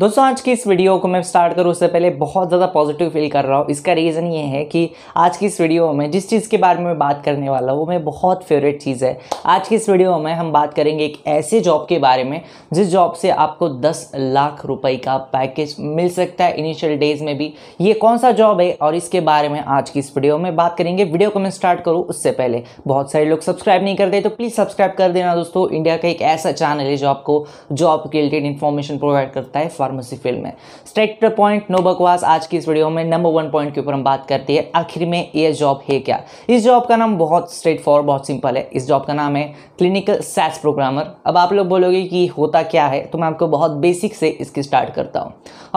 दोस्तों आज की इस वीडियो को मैं स्टार्ट करूँ उससे पहले बहुत ज़्यादा पॉजिटिव फील कर रहा हूँ इसका रीज़न ये है कि आज की इस वीडियो में जिस चीज़ के बारे में बात करने वाला हूँ वो मेरी बहुत फेवरेट चीज़ है आज की इस वीडियो में हम बात करेंगे एक ऐसे जॉब के बारे में जिस जॉब से आपको दस लाख रुपये का पैकेज मिल सकता है इनिशियल डेज में भी ये कौन सा जॉब है और इसके बारे में आज की इस वीडियो में बात करेंगे वीडियो को मैं स्टार्ट करूँ उससे पहले बहुत सारे लोग सब्सक्राइब नहीं करते तो प्लीज़ सब्सक्राइब कर देना दोस्तों इंडिया का एक ऐसा चैनल है जो आपको जॉब के रिलेटेड इन्फॉर्मेशन प्रोवाइड करता है फार्मेसी फील्ड में स्ट्रेक्ट पॉइंट नो बकवास आज की इस वीडियो में नंबर वन पॉइंट के ऊपर हम बात करते हैं आखिर में ये जॉब है क्या इस जॉब का नाम बहुत स्ट्रेट फॉरवर्ड बहुत सिंपल है इस जॉब का नाम है क्लिनिकल सैस प्रोग्रामर अब आप लोग बोलोगे कि होता क्या है तो मैं आपको बहुत बेसिक से इसकी स्टार्ट करता हूँ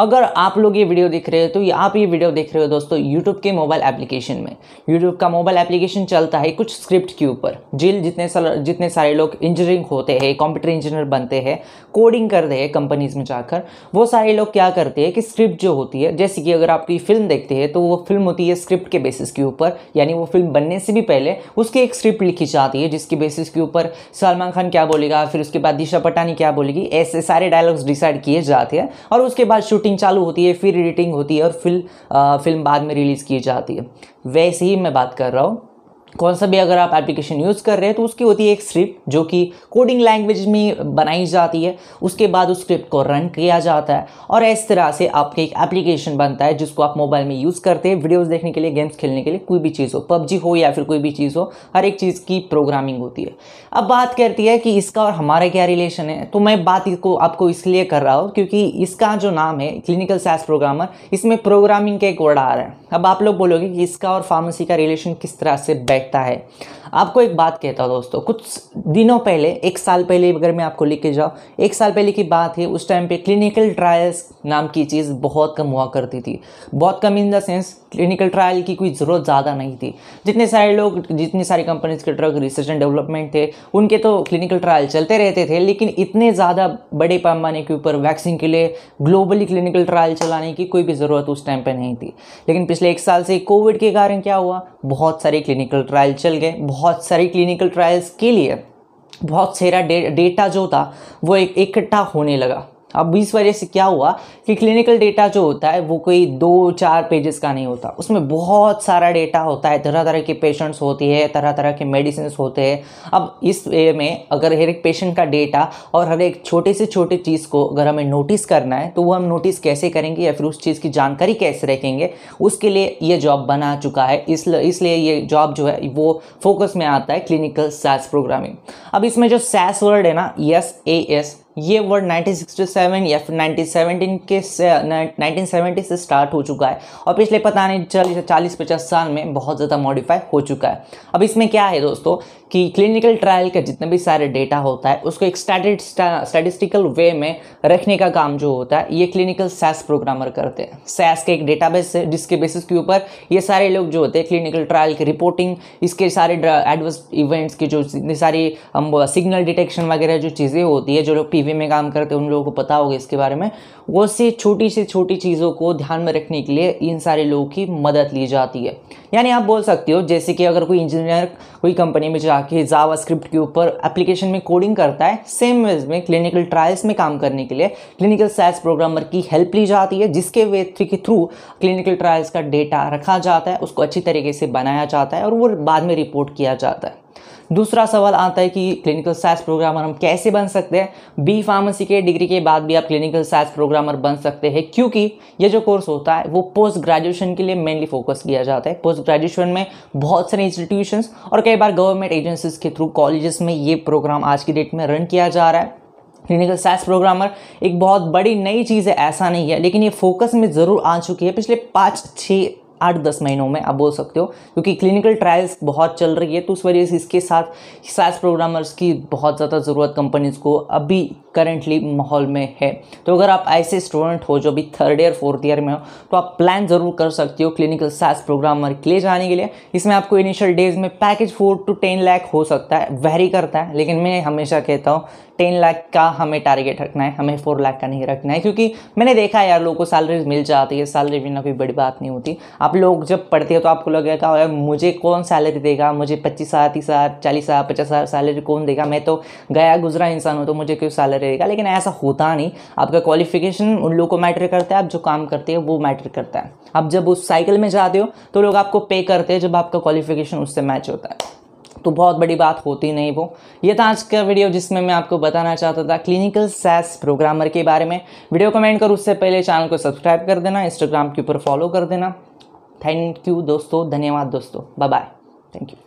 अगर आप लोग ये वीडियो देख रहे हो तो आप ये वीडियो देख रहे हो दोस्तों यूट्यूब के मोबाइल एप्लीकेशन में यूट्यूब का मोबाइल एप्लीकेशन चलता है कुछ स्क्रिप्ट के ऊपर जिल जितने जितने सारे लोग इंजीनियरिंग होते हैं कंप्यूटर इंजीनियर बनते हैं कोडिंग करते हैं कंपनीज में जाकर वो सारे लोग क्या करते हैं कि स्क्रिप्ट जो होती है जैसे कि अगर आपकी फिल्म देखते हैं तो वो फिल्म होती है स्क्रिप्ट के बेसिस के ऊपर यानी वो फिल्म बनने से भी पहले उसकी एक स्क्रिप्ट लिखी जाती है जिसके बेसिस के ऊपर सलमान खान क्या बोलेगा फिर उसके बाद दिशा पटानी क्या बोलेगी ऐसे सारे डायलॉग्स डिसाइड किए जाते हैं और उसके बाद शूटिंग चालू होती है फिर एडिटिंग होती है और फिल्म फिल्म बाद में रिलीज़ की जाती है वैसे ही मैं बात कर रहा हूँ कौन सा भी अगर आप एप्लीकेशन यूज़ कर रहे हैं तो उसकी होती है एक स्क्रिप्ट जो कि कोडिंग लैंग्वेज में बनाई जाती है उसके बाद उस स्क्रिप्ट को रन किया जाता है और इस तरह से आपके एक एप्लीकेशन बनता है जिसको आप मोबाइल में यूज़ करते हैं वीडियोस देखने के लिए गेम्स खेलने के लिए कोई भी चीज़ हो पबजी हो या फिर कोई भी चीज़ हो हर एक चीज़ की प्रोग्रामिंग होती है अब बात करती है कि इसका और हमारा क्या रिलेशन है तो मैं बात को आपको इसलिए कर रहा हूँ क्योंकि इसका जो नाम है क्लिनिकल साइंस प्रोग्रामर इसमें प्रोग्रामिंग का एक वर्ड आ रहा है अब आप लोग बोलोगे कि इसका और फार्मेसी का रिलेशन किस तरह से बेस्ट बैठता है आपको एक बात कहता हूँ दोस्तों कुछ दिनों पहले एक साल पहले अगर मैं आपको लेके जाऊँ एक साल पहले की बात है उस टाइम पे क्लिनिकल ट्रायल्स नाम की चीज़ बहुत कम हुआ करती थी बहुत कम in the sense clinical trial की कोई ज़रूरत ज़्यादा नहीं थी जितने सारे लोग जितनी सारी कंपनीज के ड्रग रिसर्च एंड डेवलपमेंट थे उनके तो क्लिनिकल ट्रायल चलते रहते थे लेकिन इतने ज़्यादा बड़े पैमाने के ऊपर वैक्सीन के लिए ग्लोबली क्लिनिकल ट्रायल चलाने की कोई भी ज़रूरत उस टाइम पर नहीं थी लेकिन पिछले एक साल से कोविड के कारण क्या हुआ बहुत सारे क्लिनिकल ट्रायल चल गए बहुत सारी क्लिनिकल ट्रायल्स के लिए बहुत सारा डे, डेटा जो था वो इकट्ठा होने लगा अब इस वजह से क्या हुआ कि क्लिनिकल डेटा जो होता है वो कोई दो चार पेजेस का नहीं होता उसमें बहुत सारा डेटा होता है तरह तरह के पेशेंट्स होते हैं तरह तरह के मेडिसिन होते हैं अब इस वे में अगर हर एक पेशेंट का डेटा और हर एक छोटे से छोटे चीज़ को अगर हमें नोटिस करना है तो वो हम नोटिस कैसे करेंगे या फिर उस चीज़ की जानकारी कैसे रखेंगे उसके लिए ये जॉब बना चुका है इसलिए इसलिए ये जॉब जो है वो फोकस में आता है क्लिनिकल सैस प्रोग्रामिंग अब इसमें जो सैस वर्ड है ना यस ए एस ये वर्ड 1967 या फिर 1917 के से 1970 से स्टार्ट हो चुका है और पिछले पता नहीं चल चालीस पचास साल में बहुत ज़्यादा मॉडिफाई हो चुका है अब इसमें क्या है दोस्तों कि क्लिनिकल ट्रायल का जितने भी सारे डेटा होता है उसको एक स्टैटिस्टिकल वे में रखने का काम जो होता है ये क्लिनिकल सैस प्रोग्रामर करते हैं सैस के एक डेटाबेस है जिसके बेसिस के ऊपर ये सारे लोग जो होते हैं क्लिनिकल ट्रायल की रिपोर्टिंग इसके सारे एडवर्स इवेंट्स की जो सारी सिग्नल डिटेक्शन वगैरह जो चीज़ें होती है जो लोग पी टीवी में काम करते हैं उन लोगों को पता होगा इसके बारे में वो सी छोटी से छोटी चीज़ों को ध्यान में रखने के लिए इन सारे लोगों की मदद ली जाती है यानी आप बोल सकते हो जैसे कि अगर कोई इंजीनियर कोई कंपनी में जाके जावा स्क्रिप्ट के ऊपर एप्लीकेशन में कोडिंग करता है सेम वेज में क्लिनिकल ट्रायल्स में काम करने के लिए क्लिनिकल साइंस प्रोग्रामर की हेल्प ली जाती है जिसके वे के थ्रू क्लिनिकल ट्रायल्स का डेटा रखा जाता है उसको अच्छी तरीके से बनाया जाता है और वो बाद में रिपोर्ट किया जाता है दूसरा सवाल आता है कि क्लिनिकल साइंस प्रोग्रामर हम कैसे बन सकते हैं बी फार्मेसी के डिग्री के बाद भी आप क्लिनिकल साइंस प्रोग्रामर बन सकते हैं क्योंकि ये जो कोर्स होता है वो पोस्ट ग्रेजुएशन के लिए मेनली फोकस किया जाता है पोस्ट ग्रेजुएशन में बहुत सारे इंस्टीट्यूशन और कई बार गवर्नमेंट एजेंसीज के थ्रू कॉलेजेस में ये प्रोग्राम आज की डेट में रन किया जा रहा है क्लिनिकल साइंस प्रोग्रामर एक बहुत बड़ी नई चीज़ है ऐसा नहीं है लेकिन ये फोकस में ज़रूर आ चुकी है पिछले पाँच छः आठ दस महीनों में आप बोल सकते हो क्योंकि क्लिनिकल ट्रायल्स बहुत चल रही है तो उस वजह से इसके साथ सास प्रोग्रामर्स की बहुत ज़्यादा ज़रूरत कंपनीज़ को अभी करेंटली माहौल में है तो अगर आप ऐसे स्टूडेंट हो जो अभी थर्ड ईयर फोर्थ ईयर में हो तो आप प्लान ज़रूर कर सकते हो क्लिनिकल सास प्रोग्रामर के लिए जाने के लिए इसमें आपको इनिशियल डेज में package four to ten lakh हो सकता है वेरी करता है लेकिन मैं हमेशा कहता हूँ टेन लाख का हमें टारगेट रखना है हमें फोर लाख का नहीं रखना है क्योंकि मैंने देखा है यार लोगों को सैलरीज मिल जाती है सैलरी बिना कोई बड़ी बात नहीं होती आप लोग जब पढ़ते हो तो आपको लगेगा यार मुझे कौन सैलरी देगा मुझे पच्चीस हज़ार तीस हज़ार चालीस हज़ार पचास हज़ार सैलरी कौन देगा मैं तो गया गुजरा इंसान हूँ तो मुझे क्यों सैलरी देगा लेकिन ऐसा होता नहीं आपका क्वालिफिकेशन उन लोग को मैटर करता है आप जो काम करते हैं वो मैटर करता है आप जब उस साइकिल में जाते हो तो लोग आपको पे करते हैं जब आपका क्वालिफिकेशन उससे मैच होता है तो बहुत बड़ी बात होती नहीं वो ये था आज का वीडियो जिसमें मैं आपको बताना चाहता था क्लिनिकल सैस प्रोग्रामर के बारे में वीडियो कमेंट कर उससे पहले चैनल को सब्सक्राइब कर देना इंस्टाग्राम के ऊपर फॉलो कर देना थैंक यू दोस्तों धन्यवाद दोस्तों बाय बाय थैंक यू